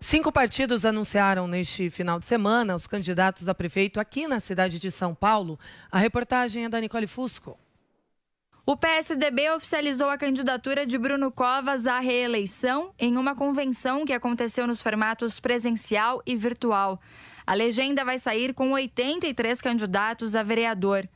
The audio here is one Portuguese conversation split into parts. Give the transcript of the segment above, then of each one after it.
Cinco partidos anunciaram neste final de semana os candidatos a prefeito aqui na cidade de São Paulo. A reportagem é da Nicole Fusco. O PSDB oficializou a candidatura de Bruno Covas à reeleição em uma convenção que aconteceu nos formatos presencial e virtual. A legenda vai sair com 83 candidatos a vereador.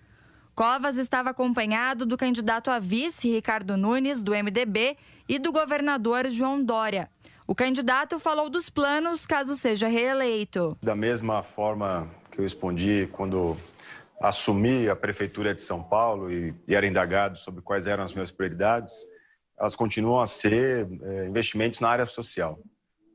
Covas estava acompanhado do candidato a vice Ricardo Nunes, do MDB, e do governador João Dória, o candidato falou dos planos caso seja reeleito. Da mesma forma que eu respondi quando assumi a prefeitura de São Paulo e, e era indagado sobre quais eram as minhas prioridades, elas continuam a ser é, investimentos na área social.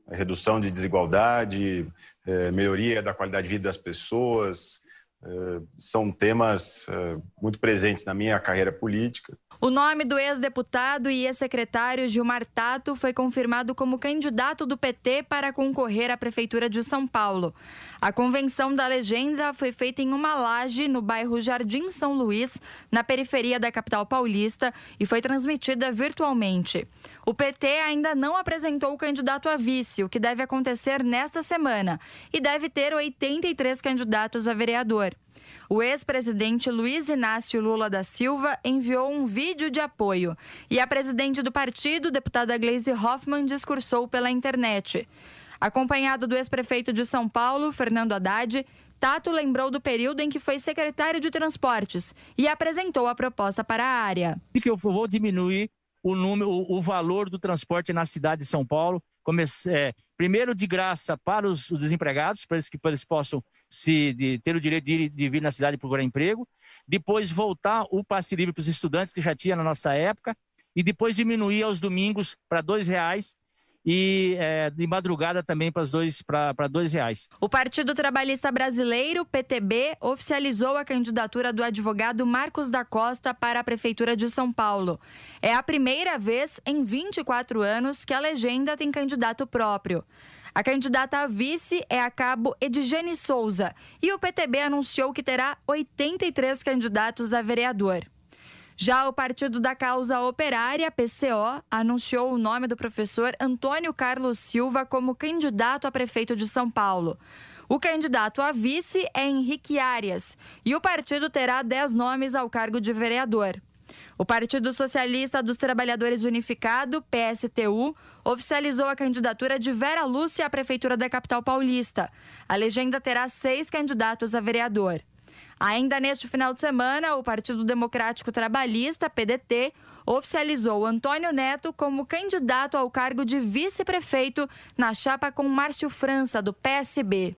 redução de desigualdade, eh, melhoria da qualidade de vida das pessoas, eh, são temas eh, muito presentes na minha carreira política. O nome do ex-deputado e ex-secretário Gilmar Tato foi confirmado como candidato do PT para concorrer à Prefeitura de São Paulo. A convenção da legenda foi feita em uma laje no bairro Jardim São Luís, na periferia da capital paulista, e foi transmitida virtualmente. O PT ainda não apresentou o candidato a vice, o que deve acontecer nesta semana, e deve ter 83 candidatos a vereador. O ex-presidente Luiz Inácio Lula da Silva enviou um vídeo de apoio e a presidente do partido, deputada Gleisi Hoffmann, discursou pela internet. Acompanhado do ex-prefeito de São Paulo, Fernando Haddad, Tato lembrou do período em que foi secretário de Transportes e apresentou a proposta para a área. Que eu vou diminuir o, número, o valor do transporte na cidade de São Paulo. Comece, é, primeiro, de graça para os, os desempregados, para eles, que eles possam se, de, ter o direito de, ir, de vir na cidade procurar emprego. Depois, voltar o passe livre para os estudantes, que já tinha na nossa época. E depois, diminuir aos domingos para R$ reais e é, de madrugada também para dois, dois reais. O Partido Trabalhista Brasileiro, PTB, oficializou a candidatura do advogado Marcos da Costa para a Prefeitura de São Paulo. É a primeira vez em 24 anos que a legenda tem candidato próprio. A candidata a vice é a cabo Edigene Souza e o PTB anunciou que terá 83 candidatos a vereador. Já o Partido da Causa Operária, PCO, anunciou o nome do professor Antônio Carlos Silva como candidato a prefeito de São Paulo. O candidato a vice é Henrique Arias e o partido terá 10 nomes ao cargo de vereador. O Partido Socialista dos Trabalhadores Unificado, PSTU, oficializou a candidatura de Vera Lúcia à Prefeitura da capital paulista. A legenda terá seis candidatos a vereador. Ainda neste final de semana, o Partido Democrático Trabalhista, PDT, oficializou Antônio Neto como candidato ao cargo de vice-prefeito na chapa com Márcio França, do PSB.